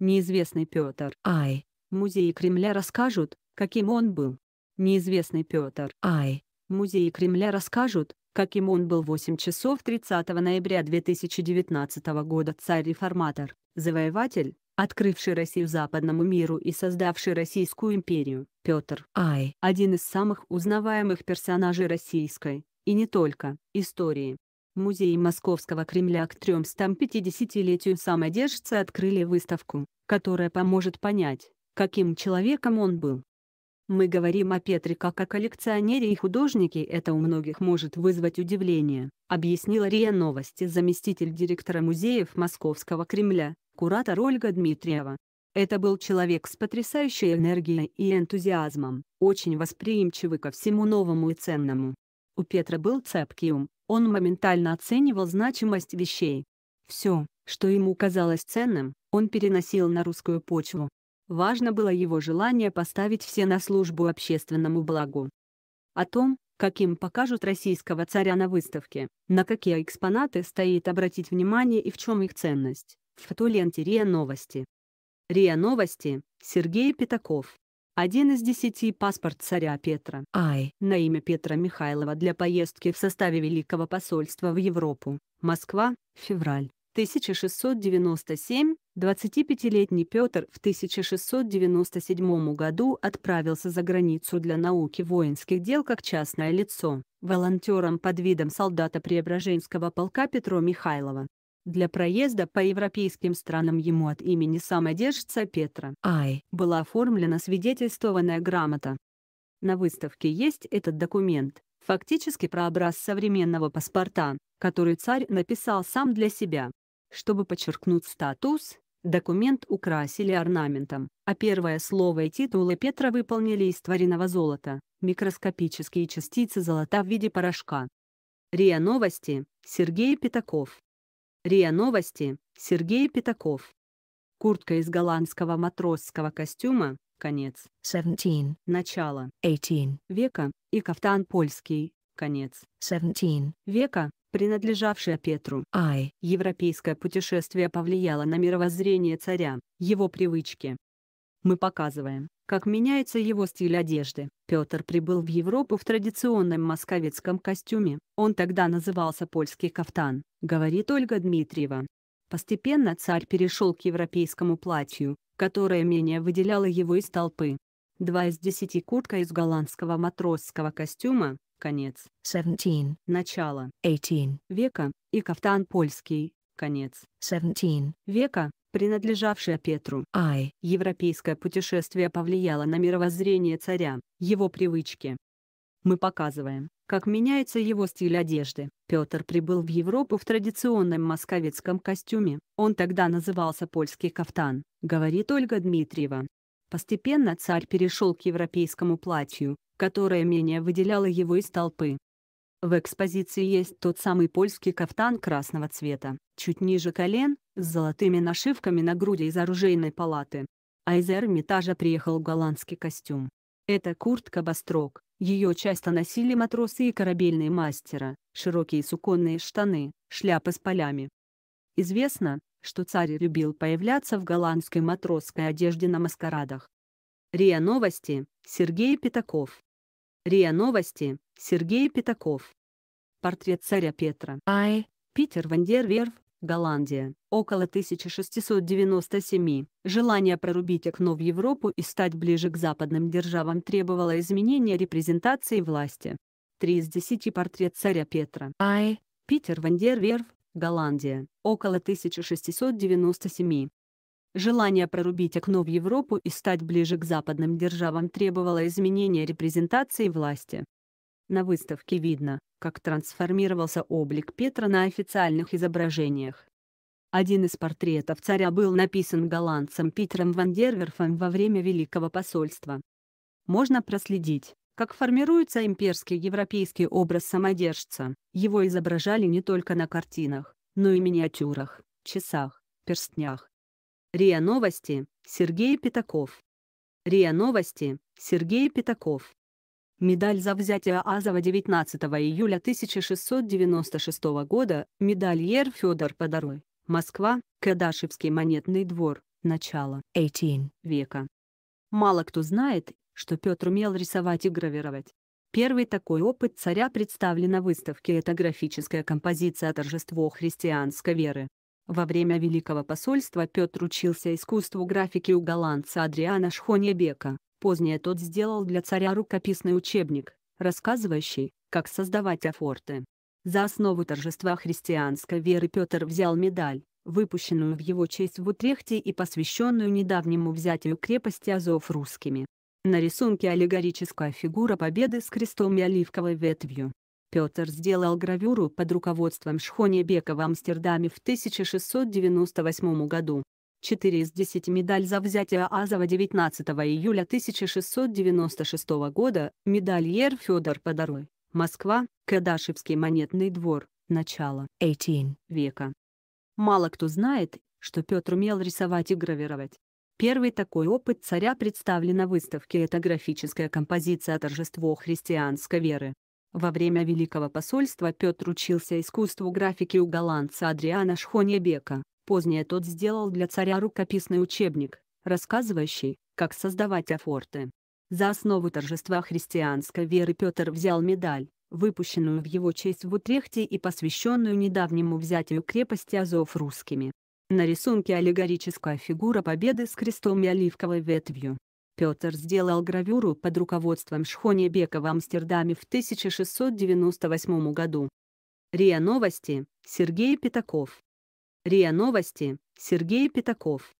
Неизвестный Петр. Ай. Музеи Кремля расскажут, каким он был. Неизвестный Петр. Ай. Музеи Кремля расскажут, каким он был 8 часов 30 ноября 2019 года царь-реформатор, завоеватель, открывший Россию западному миру и создавший Российскую империю. Петр Ай. Один из самых узнаваемых персонажей российской, и не только, истории. Музей Московского Кремля к 350-летию самодержца открыли выставку, которая поможет понять, каким человеком он был. Мы говорим о Петре как о коллекционере и художнике, это у многих может вызвать удивление, объяснила РИА Новости заместитель директора музеев Московского Кремля, куратор Ольга Дмитриева. Это был человек с потрясающей энергией и энтузиазмом, очень восприимчивый ко всему новому и ценному. У Петра был цепкий ум, он моментально оценивал значимость вещей. Все, что ему казалось ценным, он переносил на русскую почву. Важно было его желание поставить все на службу общественному благу. О том, каким покажут российского царя на выставке, на какие экспонаты стоит обратить внимание и в чем их ценность, в фотоленте РИА Новости. РИА Новости, Сергей Пятаков один из десяти паспорт царя Петра Ай. на имя Петра Михайлова для поездки в составе Великого посольства в Европу, Москва, февраль. 1697, 25-летний Петр в 1697 году отправился за границу для науки воинских дел как частное лицо, волонтером под видом солдата Преображенского полка Петро Михайлова. Для проезда по европейским странам ему от имени самодержца Петра Ай была оформлена свидетельствованная грамота. На выставке есть этот документ, фактически прообраз современного паспорта, который царь написал сам для себя. Чтобы подчеркнуть статус, документ украсили орнаментом, а первое слово и титулы Петра выполнили из твариного золота, микроскопические частицы золота в виде порошка. РИА Новости, Сергей Пятаков РИА Новости, Сергей Пятаков. Куртка из голландского матросского костюма, конец. 17. Начало. 18. Века, и кафтан польский, конец. 17. Века, принадлежавшая Петру. I. Европейское путешествие повлияло на мировоззрение царя, его привычки, мы показываем, как меняется его стиль одежды. Петр прибыл в Европу в традиционном московецком костюме, он тогда назывался «польский кафтан», говорит Ольга Дмитриева. Постепенно царь перешел к европейскому платью, которое менее выделяло его из толпы. Два из десяти куртка из голландского матросского костюма, конец, 17, начало, 18 века, и кафтан польский, конец, 17 века, принадлежавшая Петру. Ай, европейское путешествие повлияло на мировоззрение царя, его привычки. Мы показываем, как меняется его стиль одежды. Петр прибыл в Европу в традиционном московецком костюме, он тогда назывался «польский кафтан», говорит Ольга Дмитриева. Постепенно царь перешел к европейскому платью, которое менее выделяло его из толпы. В экспозиции есть тот самый польский кафтан красного цвета, чуть ниже колен, с золотыми нашивками на груди из оружейной палаты. А из Эрмитажа приехал голландский костюм. Это куртка-бастрок, ее часто носили матросы и корабельные мастера, широкие суконные штаны, шляпы с полями. Известно, что царь любил появляться в голландской матросской одежде на маскарадах. РИА Новости, Сергей Пятаков. РИА Новости, Сергей Пятаков. Портрет царя Петра. Ай, Питер Вандерверв, Голландия, около 1697. Желание прорубить окно в Европу и стать ближе к западным державам требовало изменения репрезентации власти. Три из десяти портрет царя Петра. Ай, Питер Вандерверв, Голландия, около 1697. Желание прорубить окно в Европу и стать ближе к западным державам требовало изменения репрезентации власти. На выставке видно, как трансформировался облик Петра на официальных изображениях. Один из портретов царя был написан голландцем Питером ван Дерверфом во время Великого посольства. Можно проследить, как формируется имперский европейский образ самодержца. Его изображали не только на картинах, но и миниатюрах, часах, перстнях. РИА Новости, Сергей Пятаков. РИА Новости, Сергей Пятаков. Медаль за взятие Азова 19 июля 1696 года, медальер Федор Подорой, Москва, Кадашевский монетный двор, начало 18 века. Мало кто знает, что Петр умел рисовать и гравировать. Первый такой опыт царя представлен на выставке «Это графическая композиция о торжество христианской веры». Во время Великого посольства Петр учился искусству графики у голландца Адриана Шхонебека, Позднее тот сделал для царя рукописный учебник, рассказывающий, как создавать афорты. За основу торжества христианской веры Петр взял медаль, выпущенную в его честь в Утрехте и посвященную недавнему взятию крепости Азов русскими. На рисунке аллегорическая фигура победы с крестом и оливковой ветвью. Петр сделал гравюру под руководством Шхоне Бека в Амстердаме в 1698 году. 4 из 10 медаль за взятие Азова 19 июля 1696 года, медальер Федор Подорой, Москва, Кадашевский монетный двор, начало 18 века. Мало кто знает, что Петр умел рисовать и гравировать. Первый такой опыт царя представлен на выставке «Это графическая композиция торжество христианской веры». Во время Великого посольства Петр учился искусству графики у голландца Адриана Шхонебека, Позднее тот сделал для царя рукописный учебник, рассказывающий, как создавать афорты. За основу торжества христианской веры Петр взял медаль, выпущенную в его честь в Утрехте и посвященную недавнему взятию крепости Азов русскими. На рисунке аллегорическая фигура победы с крестом и оливковой ветвью. Петр сделал гравюру под руководством Шхони Бека в Амстердаме в 1698 году. РИА Новости, Сергей Пятаков РИА Новости, Сергей Пятаков.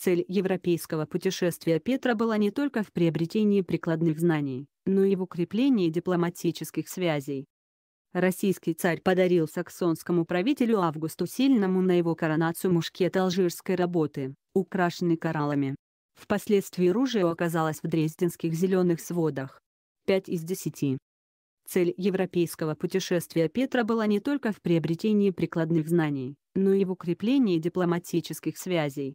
Цель европейского путешествия Петра была не только в приобретении прикладных знаний, но и в укреплении дипломатических связей. Российский царь подарил саксонскому правителю Августу Сильному на его коронацию мушкет алжирской работы, украшенный кораллами. Впоследствии оружие оказалось в дрезденских зеленых сводах. 5 из 10. Цель европейского путешествия Петра была не только в приобретении прикладных знаний, но и в укреплении дипломатических связей.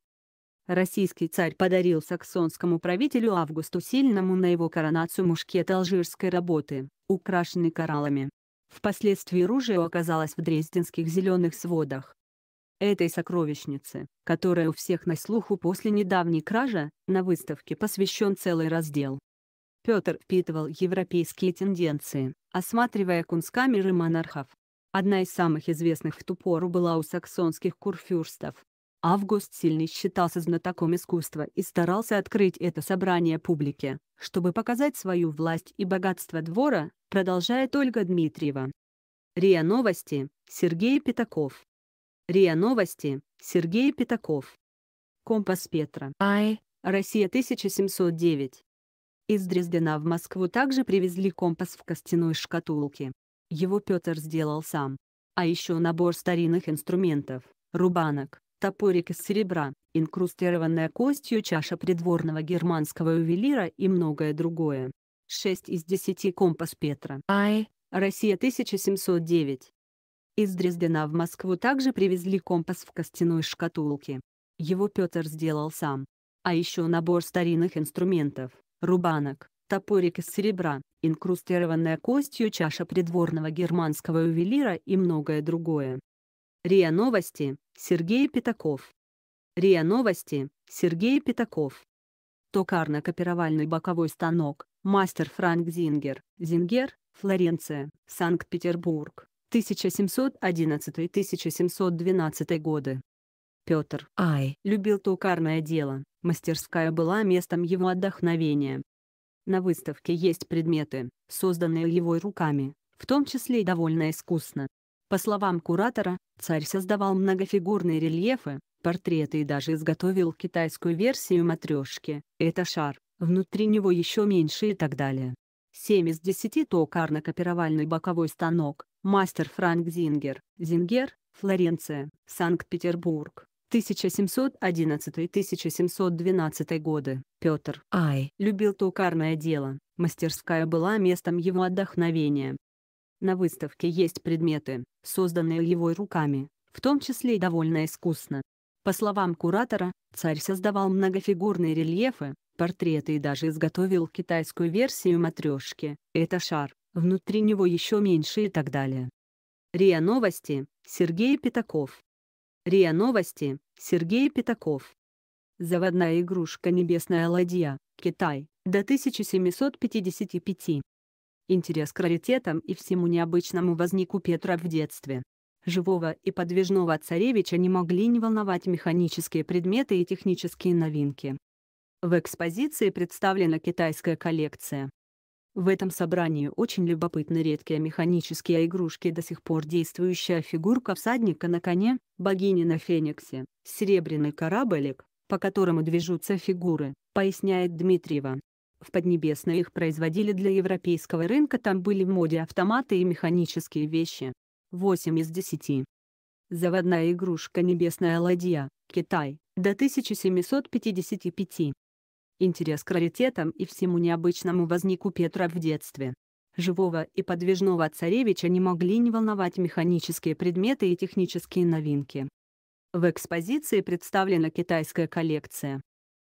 Российский царь подарил саксонскому правителю Августу Сильному на его коронацию мушкет алжирской работы, украшенный кораллами. Впоследствии оружие оказалось в дрезденских зеленых сводах. Этой сокровищнице, которая у всех на слуху после недавней кражи, на выставке посвящен целый раздел. Петр впитывал европейские тенденции, осматривая кунсткамеры монархов. Одна из самых известных в ту пору была у саксонских курфюрстов. Август сильный считался знатоком искусства и старался открыть это собрание публике, чтобы показать свою власть и богатство двора, продолжает Ольга Дмитриева. РИА Новости, Сергей Пятаков. РИА Новости, Сергей Пятаков. Компас Петра. Ай. Россия 1709. Из Дрездена в Москву также привезли компас в костяной шкатулке. Его Петр сделал сам. А еще набор старинных инструментов, рубанок, топорик из серебра, инкрустированная костью чаша придворного германского ювелира и многое другое. 6 из 10 компас Петра. Ай, Россия 1709. Из Дрездена в Москву также привезли компас в костяной шкатулке. Его Петр сделал сам. А еще набор старинных инструментов, рубанок, топорик из серебра, инкрустированная костью чаша придворного германского ювелира и многое другое. РИА Новости, Сергей Пятаков. РИА Новости, Сергей Пятаков. Токарно-копировальный боковой станок, мастер Франк Зингер, Зингер, Флоренция, Санкт-Петербург, 1711-1712 годы. Петр Ай любил токарное дело, мастерская была местом его отдохновения. На выставке есть предметы, созданные его руками, в том числе и довольно искусно. По словам куратора, царь создавал многофигурные рельефы, портреты и даже изготовил китайскую версию матрешки, это шар, внутри него еще меньше и так далее. 7 из 10 токарно-копировальный боковой станок, мастер Франк Зингер, Зингер, Флоренция, Санкт-Петербург, 1711-1712 годы. Петр I. любил токарное дело, мастерская была местом его отдохновения. На выставке есть предметы, созданные его руками, в том числе и довольно искусно. По словам куратора, царь создавал многофигурные рельефы, портреты и даже изготовил китайскую версию матрешки, это шар, внутри него еще меньше и так далее. РИА Новости, Сергей Пятаков РИА Новости, Сергей Пятаков. Заводная игрушка «Небесная ладья», Китай, до 1755. Интерес к раритетам и всему необычному возник у Петра в детстве. Живого и подвижного царевича не могли не волновать механические предметы и технические новинки. В экспозиции представлена китайская коллекция, в этом собрании очень любопытны редкие механические игрушки до сих пор действующая фигурка всадника на коне, богини на фениксе, серебряный кораблик, по которому движутся фигуры, поясняет Дмитриева. В Поднебесной их производили для европейского рынка, там были в моде автоматы и механические вещи. 8 из 10. Заводная игрушка «Небесная ладья», Китай, до 1755. Интерес к раритетам и всему необычному возник у Петра в детстве. Живого и подвижного царевича не могли не волновать механические предметы и технические новинки. В экспозиции представлена китайская коллекция.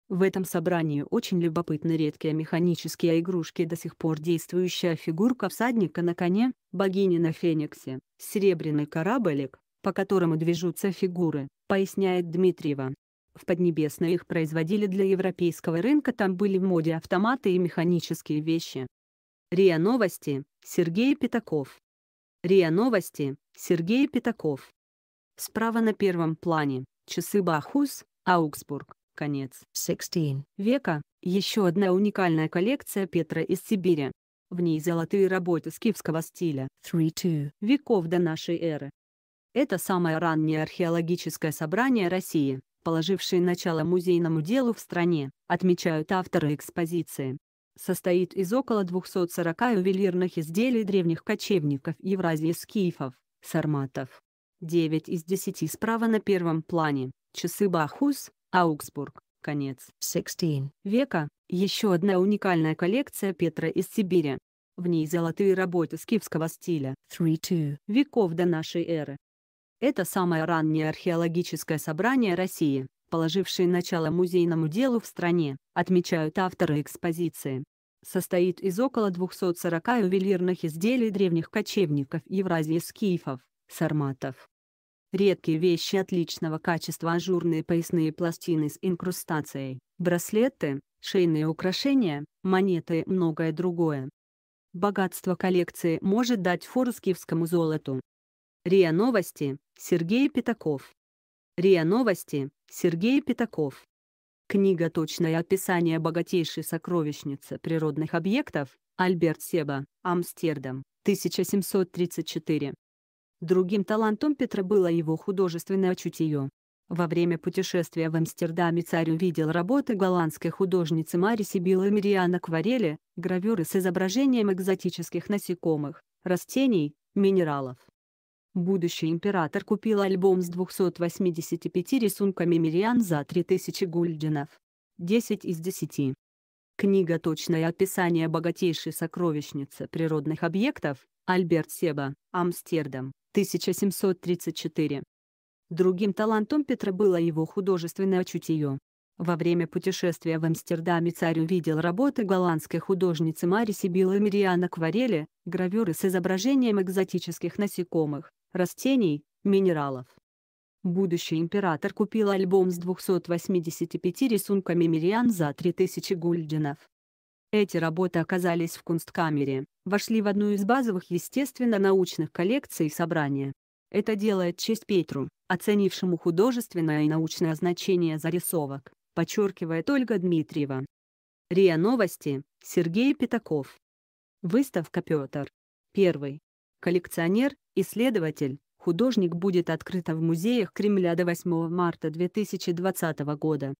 В этом собрании очень любопытны редкие механические игрушки до сих пор действующая фигурка всадника на коне, богини на фениксе, серебряный кораблик, по которому движутся фигуры, поясняет Дмитриева. В Поднебесной их производили для европейского рынка, там были в моде автоматы и механические вещи. РИА Новости, Сергей Пятаков. РИА Новости, Сергей Пятаков. Справа на первом плане, часы Бахус, Аугсбург, конец 16 века, еще одна уникальная коллекция Петра из Сибири. В ней золотые работы скифского стиля 3-2 веков до нашей эры. Это самое раннее археологическое собрание России, положивший начало музейному делу в стране, отмечают авторы экспозиции. Состоит из около 240 ювелирных изделий древних кочевников Евразии скифов, сарматов. 9 из 10 справа на первом плане, часы Бахус, Аугсбург, конец 16 века, еще одна уникальная коллекция Петра из Сибири. В ней золотые работы скифского стиля 3-2 веков до нашей эры. Это самое раннее археологическое собрание России, положившее начало музейному делу в стране, отмечают авторы экспозиции. Состоит из около 240 ювелирных изделий древних кочевников Евразии скифов, сарматов. Редкие вещи отличного качества ажурные поясные пластины с инкрустацией, браслеты, шейные украшения, монеты и многое другое. Богатство коллекции может дать фору форскивскому золоту, РИА Новости, Сергей Пятаков. РИА Новости, Сергей Пятаков. Книга «Точное описание богатейшей сокровищницы природных объектов» Альберт Себа, Амстердам, 1734. Другим талантом Петра было его художественное чутье. Во время путешествия в Амстердаме царь увидел работы голландской художницы Мари Сибилы Мириан акварели, гравюры с изображением экзотических насекомых, растений, минералов. Будущий император купил альбом с 285 рисунками Мириан за 3000 гульденов. 10 из 10. Книга «Точное описание богатейшей сокровищницы природных объектов» Альберт Себа, Амстердам, 1734. Другим талантом Петра было его художественное чутье. Во время путешествия в Амстердаме царь увидел работы голландской художницы Мари Сибилы Мириан акварели, гравюры с изображением экзотических насекомых, растений, минералов. Будущий император купил альбом с 285 рисунками Мириан за 3000 гульденов. Эти работы оказались в Кунсткамере, вошли в одну из базовых естественно-научных коллекций собрания. Это делает честь Петру, оценившему художественное и научное значение зарисовок, подчеркивает Ольга Дмитриева. РИА Новости, Сергей Пятаков. Выставка Петр. Первый. Коллекционер, Исследователь, художник будет открыта в музеях Кремля до 8 марта 2020 года.